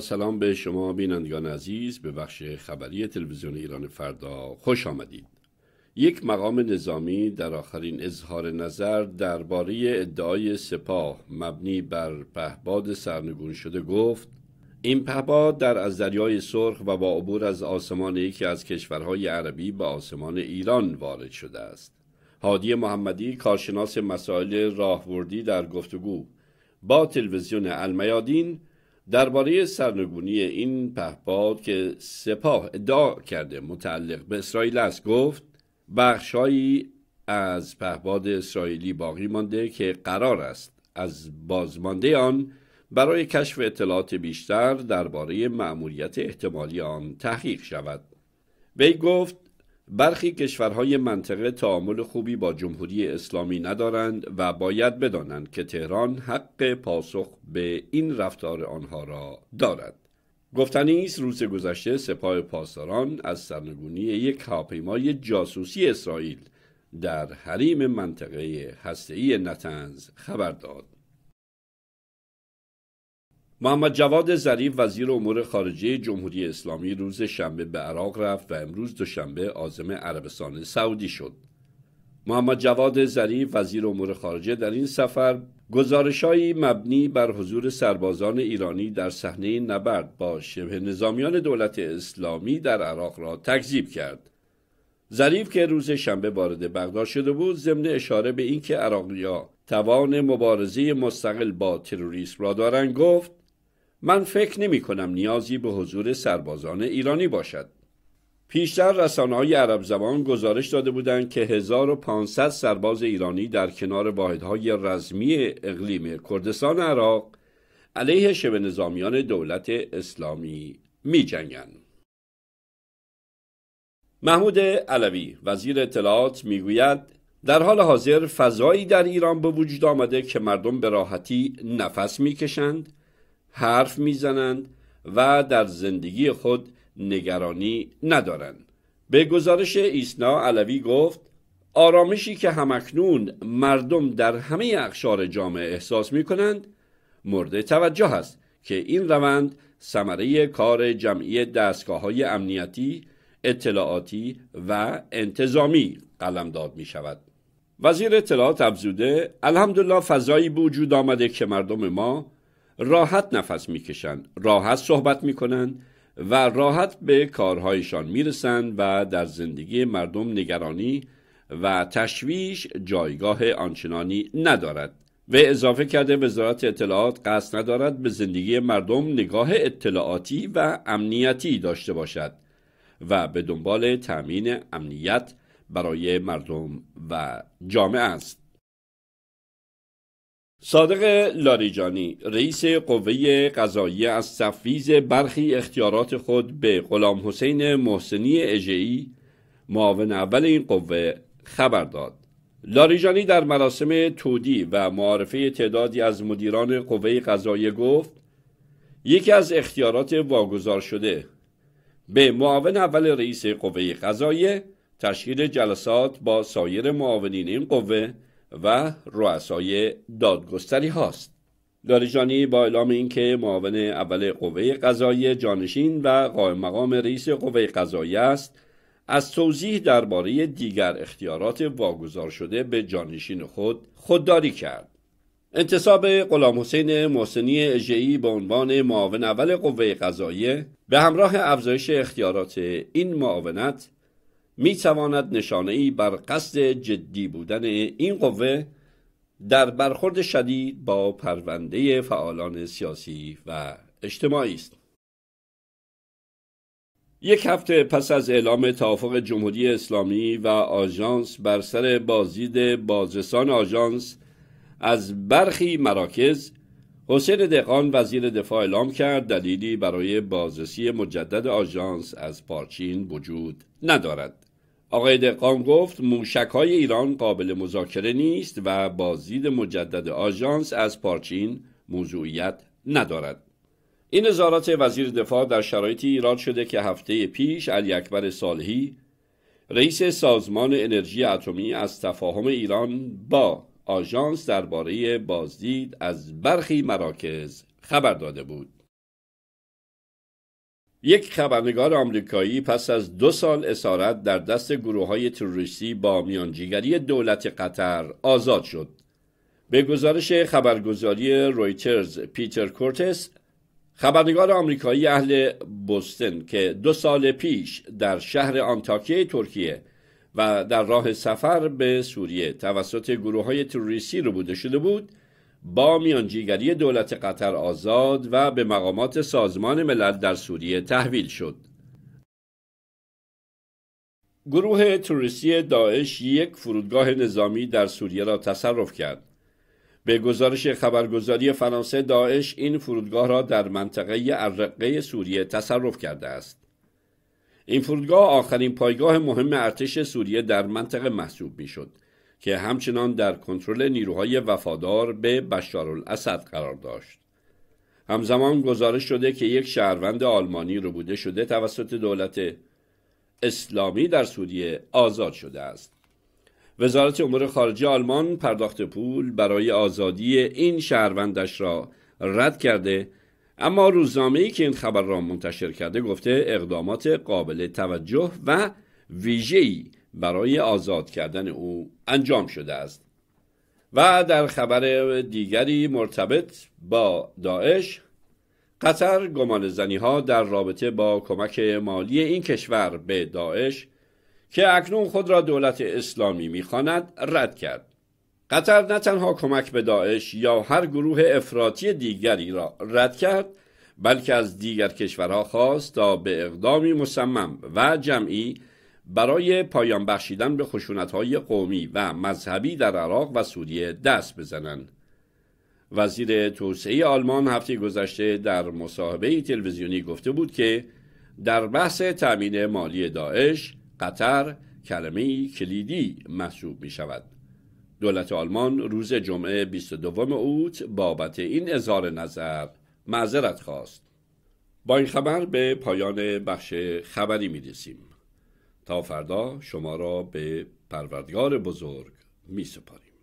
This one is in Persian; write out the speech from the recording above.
سلام به شما بینندگان عزیز به بخش خبری تلویزیون ایران فردا خوش آمدید. یک مقام نظامی در آخرین اظهار نظر درباره ادعای سپاه مبنی بر پهباد سرنگون شده گفت این پهباد در از دریای سرخ و با عبور از آسمان یکی از کشورهای عربی به آسمان ایران وارد شده است. هادی محمدی کارشناس مسائل راهبردی در گفتگو با تلویزیون المیادین درباره سرنگونی این پهپاد که سپاه ادعا کرده متعلق به اسرائیل است گفت بخشهایی از پهپاد اسرائیلی باقی مانده که قرار است از بازمانده آن برای کشف اطلاعات بیشتر درباره مأموریت احتمالی آن تحقیق شود وی گفت برخی کشورهای منطقه تعامل خوبی با جمهوری اسلامی ندارند و باید بدانند که تهران حق پاسخ به این رفتار آنها را دارد گفتنی است روز گذشته سپاه پاسداران از سرنگونی یک هواپیمای جاسوسی اسرائیل در حریم منطقه هسته‌ای نتنز خبر داد محمد جواد ظریف وزیر امور خارجه جمهوری اسلامی روز شنبه به عراق رفت و امروز دوشنبه عازم عربستان سعودی شد. محمد جواد ظریف وزیر امور خارجه در این سفر گزارشهایی مبنی بر حضور سربازان ایرانی در صحنه نبرد با شبه نظامیان دولت اسلامی در عراق را تکذیب کرد. ظریف که روز شنبه وارد بغداد شده بود ضمن اشاره به اینکه عراقیا توان مبارزه مستقل با تروریسم را دارند گفت من فکر نمی کنم نیازی به حضور سربازان ایرانی باشد. پیشتر رسانه های عرب زبان گزارش داده بودند که 1500 سرباز ایرانی در کنار واحدهای رزمی اقلیم کردستان عراق علیه شبه نظامیان دولت اسلامی می جنگن. محمود علوی وزیر اطلاعات گوید در حال حاضر فضایی در ایران به وجود آمده که مردم به راحتی نفس میکشند حرف میزنند و در زندگی خود نگرانی ندارند به گزارش ایسنا علوی گفت آرامشی که همکنون مردم در همه اقشار جامعه احساس می کنند مورد توجه است که این روند ثمره کار جمعی دستگاه های امنیتی، اطلاعاتی و انتظامی قلمداد می شود. وزیر اطلاعات افزوده الحمدلله فضایی بوجود وجود آمده که مردم ما راحت نفس میکشند راحت صحبت میکنند و راحت به کارهایشان میرسند و در زندگی مردم نگرانی و تشویش جایگاه آنچنانی ندارد و اضافه کرده وزارت اطلاعات قصد ندارد به زندگی مردم نگاه اطلاعاتی و امنیتی داشته باشد و به دنبال تأمین امنیت برای مردم و جامعه است صادق لاریجانی رئیس قوه قضایی از تفویز برخی اختیارات خود به غلام حسین محسنی اجعی معاون اول این قوه خبر داد لاریجانی در مراسم تودی و معارفه تعدادی از مدیران قوه قضایی گفت یکی از اختیارات واگذار شده به معاون اول رئیس قوه قضایی تشکیل جلسات با سایر معاونین این قوه و رؤسای دادگستری هاست لاریجانی با اعلام اینکه معاون اول قوه قضایی جانشین و قائم مقام رئیس قوه قضایی است از توضیح درباره دیگر اختیارات واگذار شده به جانشین خود خودداری کرد انتصاب غلام حسین محسنی اجعی به عنوان معاون اول قوه قضاییه به همراه افزایش اختیارات این معاونت می تواند نشانه ای بر قصد جدی بودن این قوه در برخورد شدید با پرونده فعالان سیاسی و اجتماعی است. یک هفته پس از اعلام توافق جمهوری اسلامی و آژانس بر سر بازدید بازرسان آژانس از برخی مراکز حسین دقان وزیر دفاع اعلام کرد دلیلی برای بازرسی مجدد آژانس از پارچین وجود ندارد آقای دقان گفت موشک های ایران قابل مذاکره نیست و بازدید مجدد آژانس از پارچین موضوعیت ندارد این اظهارات وزیر دفاع در شرایطی ایران شده که هفته پیش علی اکبر صالحی رئیس سازمان انرژی اتمی از تفاهم ایران با آژانس درباره بازدید از برخی مراکز خبر داده بود یک خبرنگار آمریکایی پس از دو سال اسارت در دست گروه های تروریستی با میانجیگری دولت قطر آزاد شد. به گزارش خبرگزاری رویترز پیتر کورتس خبرنگار آمریکایی اهل بوستن که دو سال پیش در شهر آنتاکیه ترکیه و در راه سفر به سوریه توسط گروه های تروریستی رو بوده شده بود با میانجیگری دولت قطر آزاد و به مقامات سازمان ملل در سوریه تحویل شد. گروه تروریستی داعش یک فرودگاه نظامی در سوریه را تصرف کرد. به گزارش خبرگزاری فرانسه داعش این فرودگاه را در منطقه ارقه سوریه تصرف کرده است. این فرودگاه آخرین پایگاه مهم ارتش سوریه در منطقه محسوب می شد. که همچنان در کنترل نیروهای وفادار به بشار الاسد قرار داشت. همزمان گزارش شده که یک شهروند آلمانی رو بوده شده توسط دولت اسلامی در سوریه آزاد شده است. وزارت امور خارجه آلمان پرداخت پول برای آزادی این شهروندش را رد کرده اما روزنامه ای که این خبر را منتشر کرده گفته اقدامات قابل توجه و ویژه‌ای برای آزاد کردن او انجام شده است و در خبر دیگری مرتبط با داعش قطر گمان زنی ها در رابطه با کمک مالی این کشور به داعش که اکنون خود را دولت اسلامی میخواند رد کرد قطر نه تنها کمک به داعش یا هر گروه افراطی دیگری را رد کرد بلکه از دیگر کشورها خواست تا به اقدامی مصمم و جمعی برای پایان بخشیدن به خشونت‌های قومی و مذهبی در عراق و سوریه دست بزنند. وزیر توسعه آلمان هفته گذشته در مصاحبه تلویزیونی گفته بود که در بحث تأمین مالی داعش قطر کلمه کلیدی محسوب می شود. دولت آلمان روز جمعه 22 اوت بابت این اظهار نظر معذرت خواست. با این خبر به پایان بخش خبری می رسیم. تا فردا شما را به پروردگار بزرگ می سپاریم